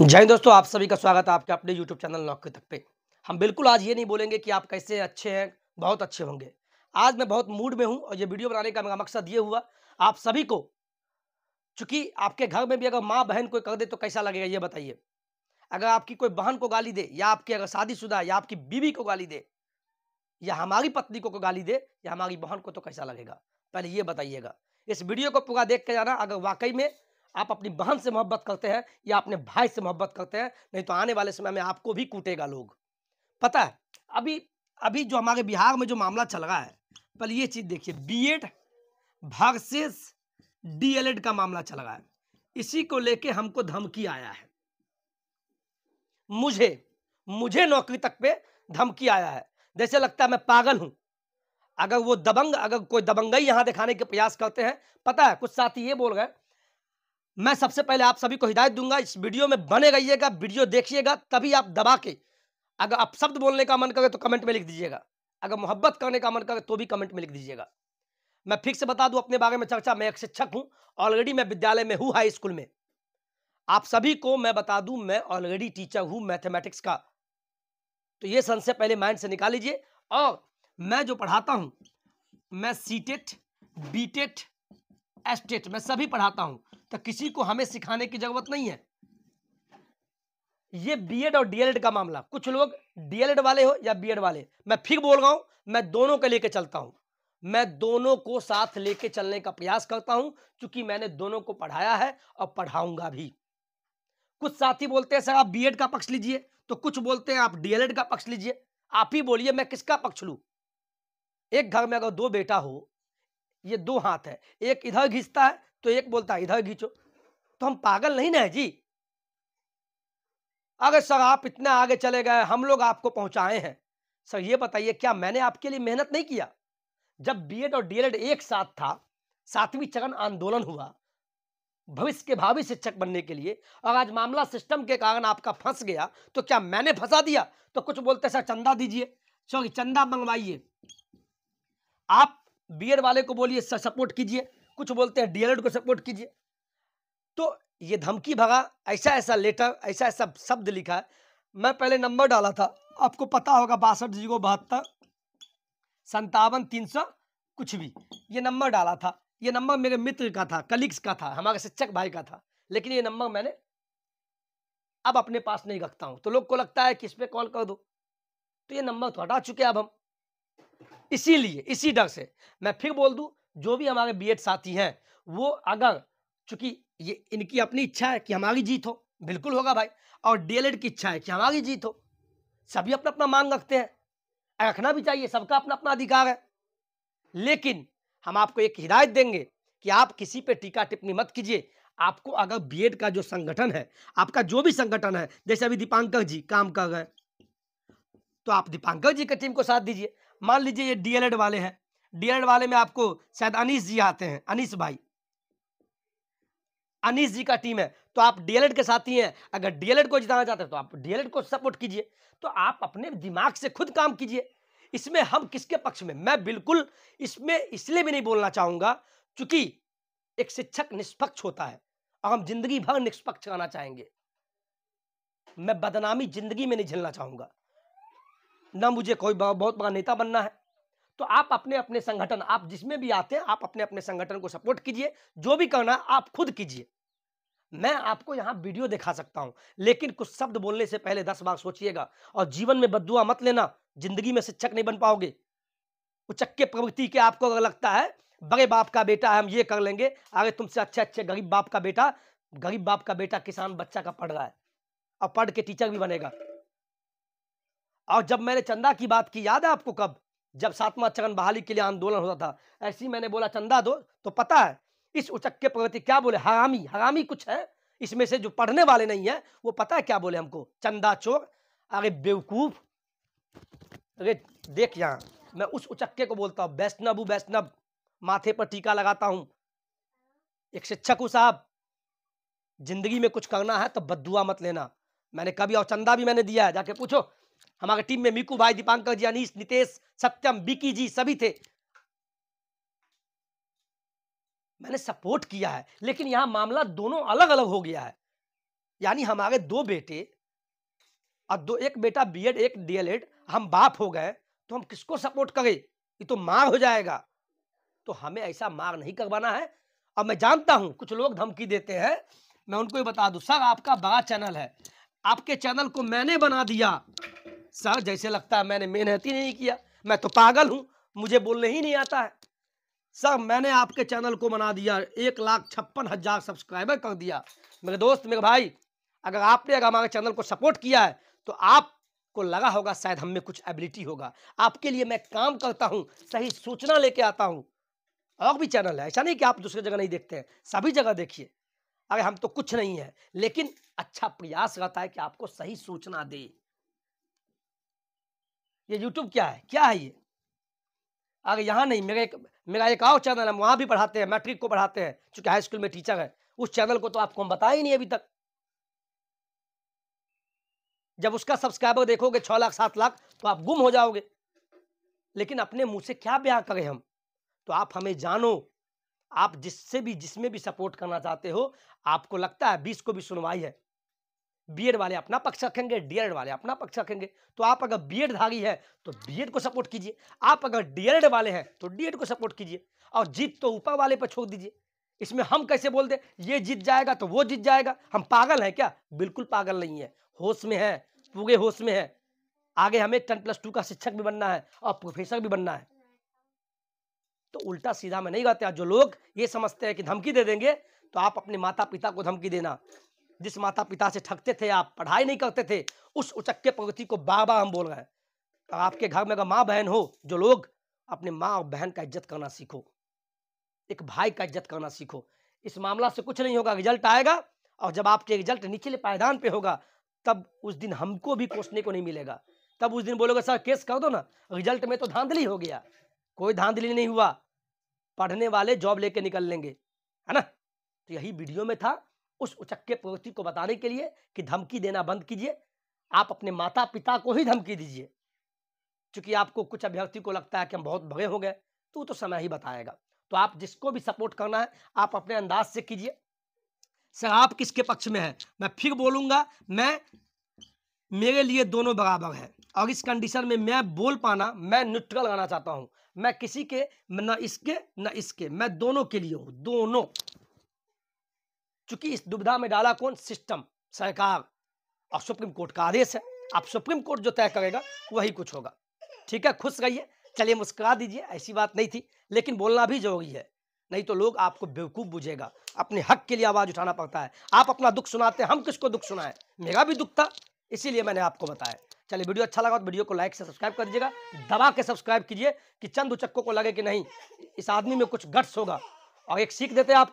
जय दोस्तों आप सभी का स्वागत है आपके अपने YouTube चैनल नौकरी तक पे हम बिल्कुल आज ये नहीं बोलेंगे कि आप कैसे अच्छे हैं बहुत अच्छे होंगे आज मैं बहुत मूड में हूँ और ये वीडियो बनाने का मेरा मकसद ये हुआ आप सभी को चूंकि आपके घर में भी अगर माँ बहन कोई कर दे तो कैसा लगेगा ये बताइए अगर आपकी कोई बहन को गाली दे या आपकी अगर शादीशुदा या आपकी बीवी को गाली दे या हमारी पत्नी को, को गाली दे या हमारी बहन को तो कैसा लगेगा पहले ये बताइएगा इस वीडियो को पूरा देख के जाना अगर वाकई में आप अपनी बहन से मोहब्बत करते हैं या अपने भाई से मोहब्बत करते हैं नहीं तो आने वाले समय में आपको भी कूटेगा लोग पता है अभी अभी जो हमारे बिहार में जो मामला चल रहा है पहले ये चीज़ देखिए बीएड वर्सेस डीएलएड का मामला चल रहा है इसी को लेके हमको धमकी आया है मुझे मुझे नौकरी तक पे धमकी आया है जैसे लगता है मैं पागल हूं अगर वो दबंग अगर कोई दबंगई यहाँ दिखाने के प्रयास करते हैं पता है कुछ साथी ये बोल रहे हैं मैं सबसे पहले आप सभी को हिदायत दूंगा इस वीडियो में बने रहिएगा वीडियो देखिएगा तभी आप दबा के अगर आप शब्द बोलने का मन करे तो कमेंट में लिख दीजिएगा अगर मोहब्बत करने का मन करे तो भी कमेंट में लिख दीजिएगा मैं फिर से बता दूं अपने बारे में चर्चा मैं एक शिक्षक हूं ऑलरेडी मैं विद्यालय में हूं हाई स्कूल में आप सभी को मैं बता दूं मैं ऑलरेडी टीचर हूं मैथमेटिक्स का तो ये संशय पहले माइंड से निकाल लीजिए और मैं जो पढ़ाता हूं मैं C TET B TET STET मैं सभी पढ़ाता हूं तो किसी को हमें सिखाने की जरूरत नहीं है ये बीएड और डीएलएड का मामला कुछ लोग डीएलएड वाले हो या बीएड वाले मैं फिर बोल रहा हूं मैं दोनों का लेके चलता हूं मैं दोनों को साथ लेके चलने का प्रयास करता हूं क्योंकि मैंने दोनों को पढ़ाया है और पढ़ाऊंगा भी कुछ साथी बोलते हैं सर आप बीएड का पक्ष लीजिए तो कुछ बोलते हैं आप डीएलएड का पक्ष लीजिए आप ही बोलिए मैं किसका पक्ष लू एक घर में अगर दो बेटा हो ये दो हाथ है एक इधर घिंचता है तो एक बोलता है इधर घिंचो तो हम पागल नहीं ना है जी अगर सर आप इतना आगे चले गए हम लोग आपको पहुंचाए हैं सर ये बताइए क्या मैंने आपके लिए मेहनत नहीं किया जब बीएड और डीएलएड एक साथ था सातवीं चरण आंदोलन हुआ भविष्य के भावी शिक्षक बनने के लिए और आज मामला सिस्टम के कारण आपका फंस गया तो क्या मैंने फंसा दिया तो कुछ बोलते सर चंदा दीजिए सॉरी चंदा मंगवाइए आप बीएड वाले को बोलिए सपोर्ट कीजिए कुछ बोलते हैं डीएलएड को सपोर्ट कीजिए तो ये धमकी भगा ऐसा ऐसा लेटर ऐसा ऐसा शब्द लिखा है मैं पहले नंबर डाला था आपको पता होगा बासठ जीरो बहत्तर संतावन तीन सौ कुछ भी ये नंबर डाला था ये नंबर मेरे मित्र का था कलीग्स का था हमारे शिक्षक भाई का था लेकिन ये नंबर मैंने अब अपने पास नहीं रखता हूँ तो लोग को लगता है कि इस पर कॉल कर दो तो ये नंबर तो हटा चुके अब हम इसीलिए इसी डर से मैं फिर बोल दूं जो भी हमारे बीएड साथी हैं वो अगर चूंकि ये इनकी अपनी इच्छा है कि हमारी जीत हो बिल्कुल होगा भाई और डीएलएड की इच्छा है कि हमारी जीत हो सभी अपना अपना मांग रखते हैं रखना भी चाहिए सबका अपना अपना अधिकार है लेकिन हम आपको एक हिदायत देंगे कि आप किसी पे टीका टिप्पणी मत कीजिए आपको अगर बीएड का जो संगठन है आपका जो भी संगठन है जैसे अभी दीपांकर जी काम कर रहे हैं तो आप दीपांकर जी की टीम को साथ दीजिए मान लीजिए ये डीएलएड वाले हैं डीएलएड वाले में आपको शायद अनिश जी आते हैं अनिश भाई अनिश जी का टीम है तो आप डीएलएड के साथ ही हैं अगर डीएलएड को जिताना चाहते हैं तो आप डीएलएड को सपोर्ट कीजिए तो आप अपने दिमाग से खुद काम कीजिए इसमें हम किसके पक्ष में मैं बिल्कुल इसमें इसलिए भी नहीं बोलना चाहूंगा चूंकि एक शिक्षक निष्पक्ष होता है और हम जिंदगी भर निष्पक्ष आना चाहेंगे मैं बदनामी जिंदगी में नहीं झेलना चाहूंगा ना मुझे कोई बहुत बड़ा नेता बनना है तो आप अपने अपने संगठन आप जिसमें भी आते हैं आप अपने अपने संगठन को सपोर्ट कीजिए जो भी करना आप खुद कीजिए मैं आपको यहाँ वीडियो दिखा सकता हूँ लेकिन कुछ शब्द बोलने से पहले दस बार सोचिएगा और जीवन में बदुआ मत लेना जिंदगी में शिक्षक नहीं बन पाओगे उचक्के प्रवृत्ति के आपको अगर लगता है बड़े बाप का बेटा है हम ये कर लेंगे आगे तुमसे अच्छे अच्छे गरीब बाप का बेटा गरीब बाप का बेटा किसान बच्चा का पढ़ रहा है और पढ़ के टीचर भी बनेगा और जब मैंने चंदा की बात की याद है आपको कब जब सातवा चरण बहाली के लिए आंदोलन होता था ऐसी मैंने बोला चंदा दो तो पता है इस उचक्के प्रगति क्या बोले हरामी हरामी कुछ है इसमें से जो पढ़ने वाले नहीं है वो पता है क्या बोले हमको चंदा चोर अरे बेवकूफ अरे देख यहाँ मैं उस उचक्के को बोलता हूँ वैष्णव वैष्णव माथे पर टीका लगाता हूँ एक शिक्षक हूँ साहब जिंदगी में कुछ करना है तो बदुआ मत लेना मैंने कभी और चंदा भी मैंने दिया है जाके पूछो हमारे टीम में मीकू भाई दीपांकर जी अनिश नितेश सत्यम बिकी जी सभी थे मैंने सपोर्ट किया है लेकिन यहां मामला दोनों अलग अलग हो गया है यानी हमारे दो बेटे और दो एक बेटा बीएड एक डीएलएड हम बाप हो गए तो हम किसको सपोर्ट करें ये तो मार हो जाएगा तो हमें ऐसा मार नहीं करवाना है और मैं जानता हूं कुछ लोग धमकी देते हैं मैं उनको ये बता दूं सर आपका बड़ा चैनल है आपके चैनल को मैंने बना दिया सर जैसे लगता है मैंने मेहनत ही नहीं किया मैं तो पागल हूँ मुझे बोलने ही नहीं आता है सर मैंने आपके चैनल को बना दिया एक लाख छप्पन हज़ार सब्सक्राइबर कर दिया मेरे दोस्त मेरे भाई अगर आपने अगर हमारे चैनल को सपोर्ट किया है तो आप को लगा होगा शायद हम में कुछ एबिलिटी होगा आपके लिए मैं काम करता हूँ सही सूचना लेके आता हूँ और भी चैनल है ऐसा नहीं कि आप दूसरी जगह नहीं देखते हैं सभी जगह देखिए अरे हम तो कुछ नहीं है लेकिन अच्छा प्रयास रहता है कि आपको सही सूचना दे ये यूट्यूब क्या है क्या है ये अगर यहाँ नहीं मेरा एक मेरा एक और चैनल है वहाँ भी पढ़ाते हैं मैट्रिक को पढ़ाते हैं चूँकि हाई स्कूल में टीचर है उस चैनल को तो आपको हम बताए ही नहीं अभी तक जब उसका सब्सक्राइबर देखोगे छः लाख सात लाख तो आप गुम हो जाओगे लेकिन अपने मुंह से क्या ब्याह करें हम तो आप हमें जानो आप जिससे भी जिसमें भी सपोर्ट करना चाहते हो आपको लगता है बीस को भी सुनवाई है बीएड वाले अपना पक्ष रखेंगे डीएलएड वाले अपना पक्ष रखेंगे तो आप अगर बीएड धारी है तो बीएड को सपोर्ट कीजिए आप अगर डीएलएड वाले हैं तो डीएड को सपोर्ट कीजिए और जीत तो ऊपर वाले पर छोड़ दीजिए इसमें हम कैसे बोल दे ये जीत जाएगा तो वो जीत जाएगा हम पागल हैं क्या बिल्कुल पागल नहीं है होश में है पूरे होश में है आगे हमें टेन प्लस टू का शिक्षक भी बनना है और प्रोफेसर भी बनना है तो उल्टा सीधा में नहीं कहते जो लोग ये समझते हैं कि धमकी दे देंगे तो आप अपने माता पिता को धमकी देना जिस माता पिता से ठगते थे आप पढ़ाई नहीं करते थे उस उचक्के प्रगति को बार बार हम बोल रहे हैं और तो आपके घर में अगर माँ बहन हो जो लोग अपने माँ और बहन का इज्जत करना सीखो एक भाई का इज्जत करना सीखो इस मामला से कुछ नहीं होगा रिजल्ट आएगा और जब आपके रिजल्ट निचले पायदान पे होगा तब उस दिन हमको भी कोसने को नहीं मिलेगा तब उस दिन बोलोगे सर केस कर दो ना रिजल्ट में तो धांधली हो गया कोई धांधली नहीं हुआ पढ़ने वाले जॉब लेके निकल लेंगे है ना तो यही वीडियो में था उस उचक्के व्यक्ति को बताने के लिए कि धमकी देना बंद कीजिए आप अपने माता पिता को ही धमकी दीजिए क्योंकि आपको कुछ अभ्यर्थी को लगता है कि हम बहुत भगे हो गए तो वो तो समय ही बताएगा तो आप जिसको भी सपोर्ट करना है आप अपने अंदाज से कीजिए सर आप किसके पक्ष में हैं मैं फिर बोलूँगा मैं मेरे लिए दोनों बराबर हैं और इस कंडीशन में मैं बोल पाना मैं न्यूट्रल आना चाहता हूँ मैं किसी के न इसके न इसके मैं दोनों के लिए हूँ दोनों चूंकि इस दुविधा में डाला कौन सिस्टम सरकार और सुप्रीम कोर्ट का आदेश है आप सुप्रीम कोर्ट जो तय करेगा वही कुछ होगा ठीक है खुश रहिए चलिए मुस्कुरा दीजिए ऐसी बात नहीं थी लेकिन बोलना भी जरूरी है नहीं तो लोग आपको बेवकूफ़ बुझेगा अपने हक के लिए आवाज़ उठाना पड़ता है आप अपना दुख सुनाते हैं हम किसको दुख सुनाए मेरा भी दुख था इसीलिए मैंने आपको बताया चलिए वीडियो अच्छा लगा तो वीडियो को लाइक से सब्सक्राइब कर दीजिएगा दबा के सब्सक्राइब कीजिए कि चंद उचक्कों को लगे कि नहीं इस आदमी में कुछ गट्स होगा और एक सीख देते हैं आप